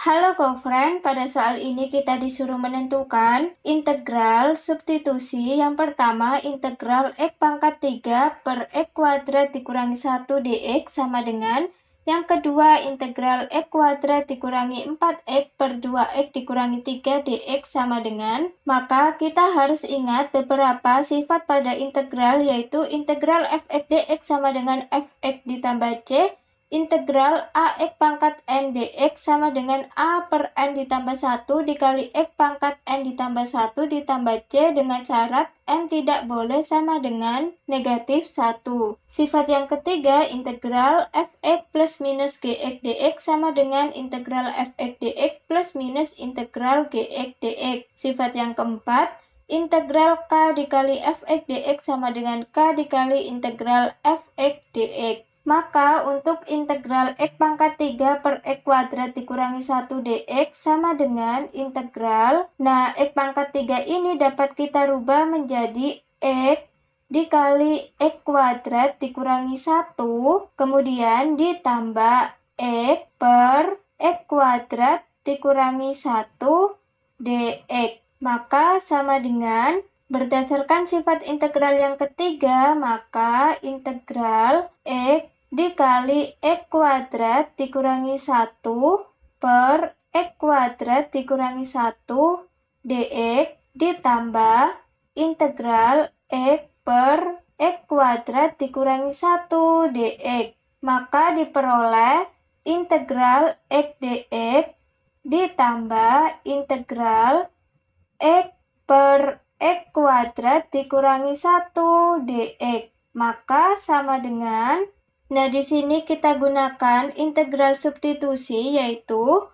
Halo friend. pada soal ini kita disuruh menentukan integral substitusi yang pertama integral x pangkat 3 per x kuadrat dikurangi 1 dx sama dengan yang kedua integral x kuadrat dikurangi 4x per 2x dikurangi 3 dx sama dengan maka kita harus ingat beberapa sifat pada integral yaitu integral f(x) dx sama dengan fx ditambah c integral AX pangkat N dx sama dengan A per N ditambah 1 dikali X pangkat N ditambah 1 ditambah C dengan syarat N tidak boleh sama dengan negatif 1. Sifat yang ketiga, integral fx plus minus gx dx sama dengan integral fx dx plus minus integral gx dx. Sifat yang keempat, integral k dikali fx dx sama dengan k dikali integral fx dx. Maka untuk integral x pangkat 3 per x kuadrat dikurangi 1 dx sama dengan integral. Nah, x pangkat 3 ini dapat kita rubah menjadi x dikali x kuadrat dikurangi 1, kemudian ditambah x per x kuadrat dikurangi 1 dx. Maka sama dengan berdasarkan sifat integral yang ketiga, maka integral x dikali x kuadrat dikurangi 1 per x kuadrat dikurangi 1 dx ditambah integral X per X kuadrat dikurangi 1 dx. Maka diperoleh integral X dx ditambah integral X per X kuadrat dikurangi 1 dx. Maka sama dengan Nah, di sini kita gunakan integral substitusi yaitu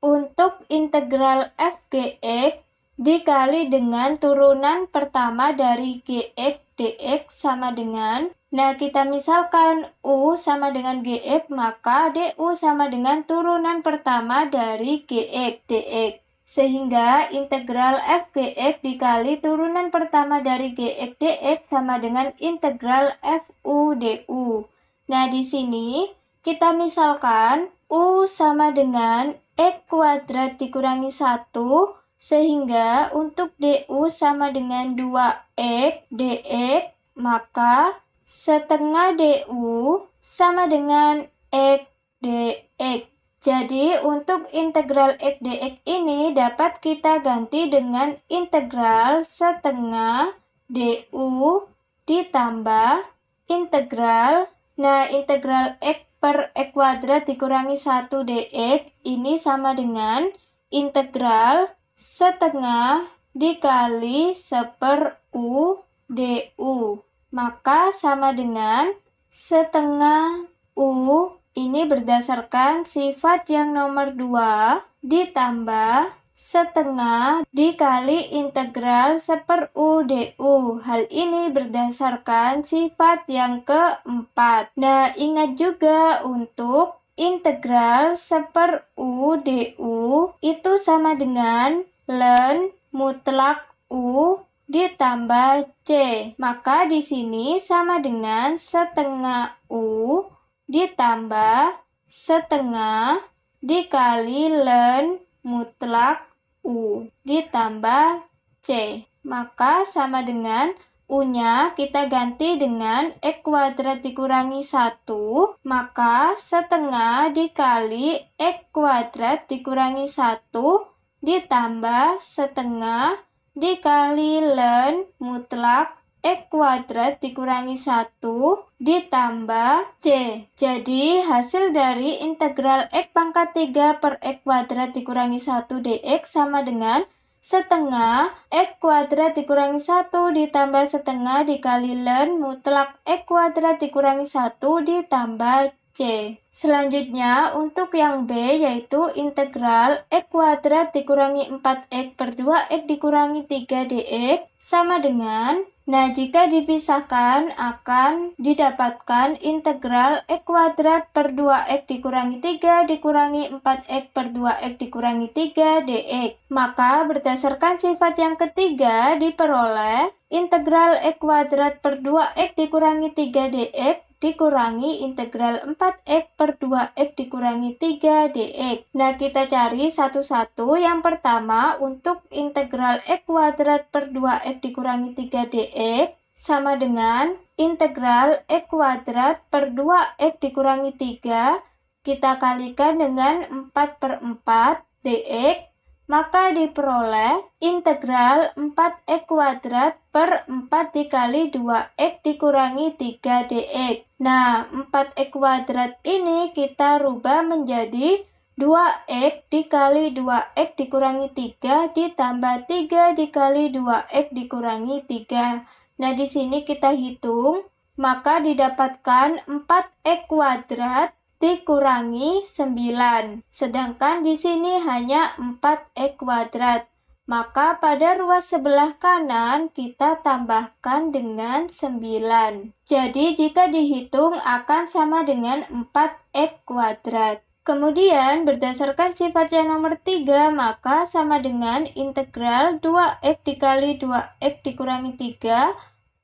untuk integral FGX dikali dengan turunan pertama dari GX DX sama dengan Nah, kita misalkan U sama dengan GX, maka DU sama dengan turunan pertama dari GX DX. Sehingga integral FGX dikali turunan pertama dari GX DX sama dengan integral FU dx. Nah, di sini kita misalkan U sama dengan X kuadrat dikurangi 1 sehingga untuk DU sama dengan 2X DX maka setengah DU sama dengan X DX. Jadi untuk integral X DX ini dapat kita ganti dengan integral setengah DU ditambah integral Nah, integral X per X kuadrat dikurangi 1 dx ini sama dengan integral setengah dikali seper U du. Maka sama dengan setengah U ini berdasarkan sifat yang nomor 2 ditambah setengah dikali integral seper U du. Hal ini berdasarkan sifat yang keempat. Nah, ingat juga untuk integral seper U du itu sama dengan ln mutlak U ditambah C. Maka di sini sama dengan setengah U ditambah setengah dikali ln mutlak U ditambah C. Maka sama dengan U-nya kita ganti dengan x e kuadrat dikurangi 1, maka setengah dikali x e kuadrat dikurangi 1 ditambah setengah dikali len mutlak E kuadrat dikurangi 1 ditambah C. Jadi hasil dari integral X pangkat 3 per X kuadrat dikurangi 1 dx sama dengan setengah X kuadrat dikurangi 1 ditambah setengah dikali ln mutlak X kuadrat dikurangi 1 ditambah C. Selanjutnya untuk yang B yaitu integral X kuadrat dikurangi 4X per 2X dikurangi 3 dx sama dengan Nah, jika dipisahkan akan didapatkan integral x kuadrat per 2x dikurangi 3 dikurangi 4x per 2x dikurangi 3 dx. Maka berdasarkan sifat yang ketiga diperoleh integral x kuadrat per 2x dikurangi 3 dx dikurangi integral 4x per 2x dikurangi 3dx. Nah, kita cari satu-satu. Yang pertama, untuk integral x kuadrat per 2x dikurangi 3dx sama dengan integral x kuadrat per 2x dikurangi 3 kita kalikan dengan 4 per 4 dx maka diperoleh integral 4x kuadrat per 4 dikali 2x dikurangi 3dx. Nah, 4x kuadrat ini kita rubah menjadi 2x dikali 2x dikurangi 3 ditambah 3 dikali 2x dikurangi 3. Nah, di sini kita hitung, maka didapatkan 4x kuadrat dikurangi 9. Sedangkan di sini hanya 4E kuadrat. Maka pada ruas sebelah kanan kita tambahkan dengan 9. Jadi jika dihitung akan sama dengan 4X kuadrat. Kemudian berdasarkan sifat yang nomor 3 maka sama dengan integral 2X dikali 2X dikurangi 3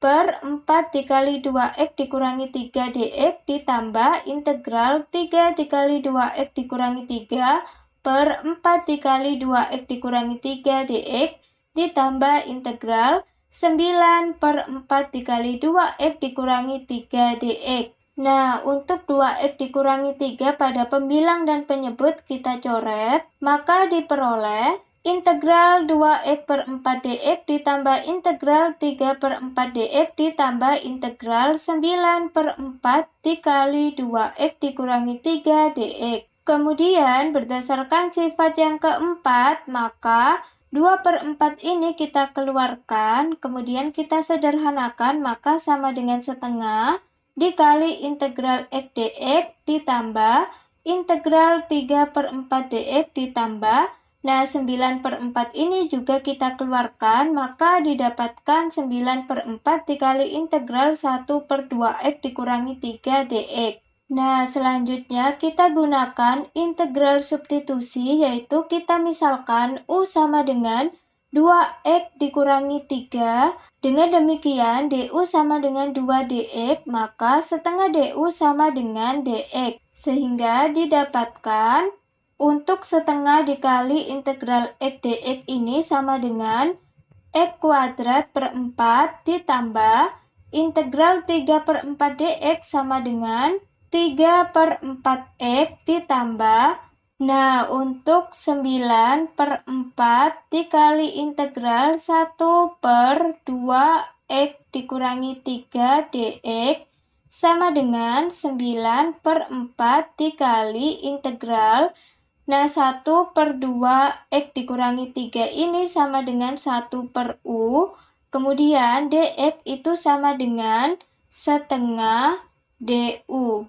per 4 dikali 2x dikurangi 3 dx ditambah integral 3 dikali 2x dikurangi 3 per 4 dikali 2x dikurangi 3 dx ditambah integral 9 per 4 dikali 2x dikurangi 3 dx. Nah, untuk 2x dikurangi 3 pada pembilang dan penyebut kita coret, maka diperoleh integral 2x per 4 dx ditambah integral 3 per 4 dx ditambah integral 9 per 4 dikali 2x dikurangi 3 dx. Kemudian berdasarkan sifat yang keempat, maka 2 per 4 ini kita keluarkan, kemudian kita sederhanakan, maka sama dengan setengah dikali integral x dx ditambah integral 3 per 4 dx ditambah Nah, 9 per 4 ini juga kita keluarkan, maka didapatkan 9 per 4 dikali integral 1 per 2x dikurangi 3 dx. Nah, selanjutnya kita gunakan integral substitusi, yaitu kita misalkan U sama dengan 2x dikurangi 3. Dengan demikian, DU sama dengan 2dx, maka setengah DU sama dengan dx. Sehingga didapatkan untuk setengah dikali integral f dx ini sama dengan x kuadrat per 4 ditambah integral 3 per 4 dx sama dengan 3 per 4 x ditambah Nah, untuk 9 per 4 dikali integral 1 per 2 x dikurangi 3 dx sama dengan 9 per 4 dikali integral Nah, 1 per 2 X dikurangi 3 ini sama dengan 1 per U. Kemudian DX itu sama dengan setengah DU.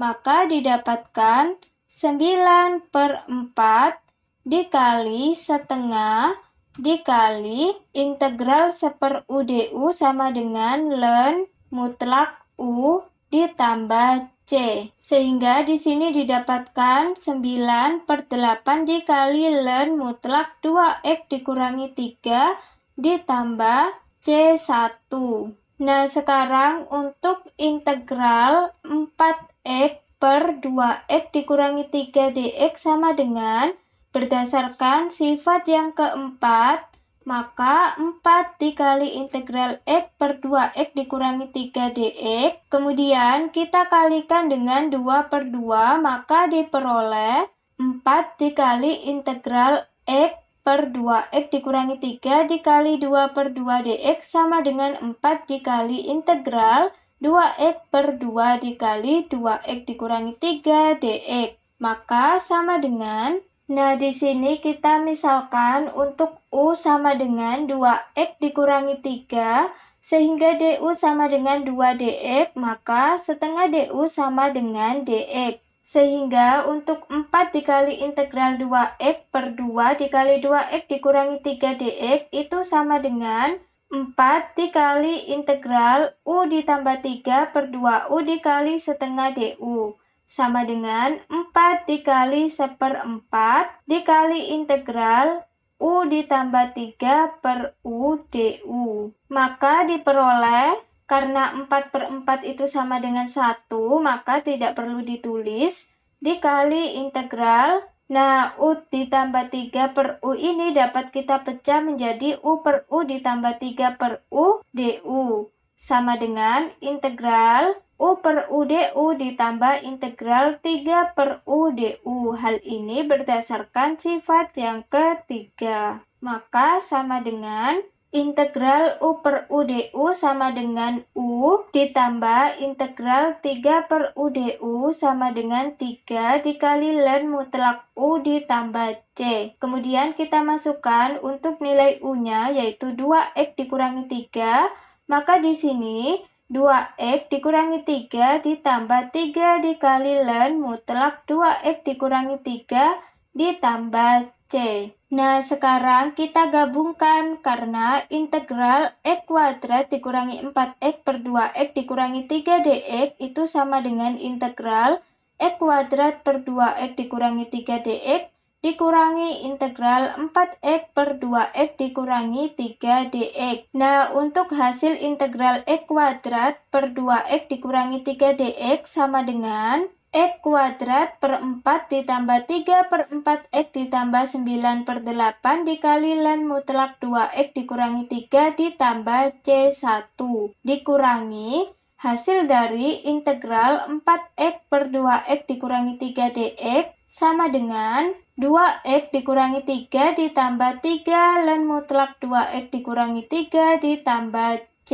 Maka didapatkan 9 per 4 dikali setengah dikali integral seper U DU sama dengan len mutlak U ditambah C. Sehingga di sini didapatkan 9 per 8 dikali ln mutlak 2X dikurangi 3 ditambah C1. Nah, sekarang untuk integral 4X per 2X dikurangi 3 dx sama dengan berdasarkan sifat yang keempat maka 4 dikali integral X per 2X dikurangi 3DX. Kemudian kita kalikan dengan 2 per 2, maka diperoleh 4 dikali integral X per 2X dikurangi 3 dikali 2 per 2 dx sama dengan 4 dikali integral 2x per 2 dikali 2x dikurangi 3 dx. Maka sama dengan Nah, di sini kita misalkan untuk U sama dengan 2X dikurangi 3, sehingga DU sama dengan 2DX, maka setengah DU sama dengan DX. Sehingga untuk 4 dikali integral 2X per 2 dikali 2X dikurangi 3DX itu sama dengan 4 dikali integral U ditambah 3 per 2U dikali setengah DU sama dengan 4 dikali seperempat dikali integral U ditambah 3 per U DU. Maka diperoleh karena 4 per 4 itu sama dengan 1, maka tidak perlu ditulis dikali integral. Nah, U ditambah 3 per U ini dapat kita pecah menjadi U per U ditambah 3 per U DU. Sama dengan integral U per U DU ditambah integral 3 per U DU. Hal ini berdasarkan sifat yang ketiga. Maka sama dengan integral U per U DU sama dengan U ditambah integral 3 per U DU sama dengan 3 dikali len mutlak U ditambah C. Kemudian kita masukkan untuk nilai U-nya yaitu 2X dikurangi 3. Maka di sini 2x dikurangi 3 ditambah 3 dikali len mutlak 2x dikurangi 3 ditambah C. Nah, sekarang kita gabungkan karena integral x kuadrat dikurangi 4x per 2x dikurangi 3 dx itu sama dengan integral x kuadrat per 2x dikurangi 3 dx dikurangi integral 4x per 2x dikurangi 3dx. Nah, untuk hasil integral x kuadrat per 2x dikurangi 3dx sama dengan X kuadrat per 4 ditambah 3 per 4 X ditambah 9 per 8 dikali len mutlak 2X dikurangi 3 ditambah C1 dikurangi hasil dari integral 4X per 2X dikurangi 3 DX sama dengan 2x dikurangi 3 ditambah 3 dan mutlak 2x dikurangi 3 ditambah C.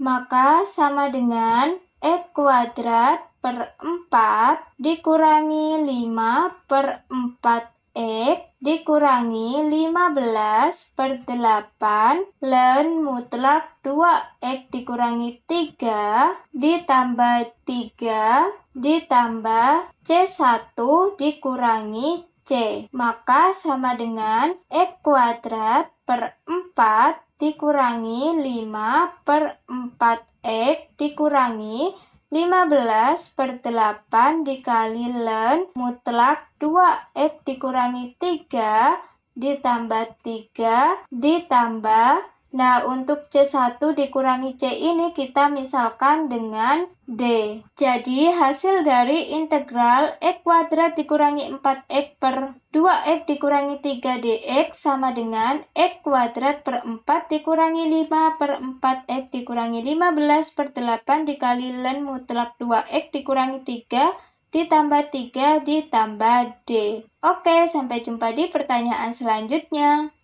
Maka sama dengan X kuadrat per 4 dikurangi 5 per 4X dikurangi 15 per 8 dan mutlak 2X dikurangi 3 ditambah 3 ditambah C1 dikurangi C. Maka sama dengan X kuadrat per 4 dikurangi 5 per 4 X dikurangi 15 per 8 dikali len mutlak 2x dikurangi 3 ditambah 3 ditambah Nah, untuk C1 dikurangi C ini kita misalkan dengan D. Jadi, hasil dari integral E kuadrat dikurangi 4X per 2X dikurangi 3 DX sama dengan X kuadrat per 4 dikurangi 5 per 4X dikurangi 15 per 8 dikali len mutlak 2X dikurangi 3 ditambah 3 ditambah D. Oke, sampai jumpa di pertanyaan selanjutnya.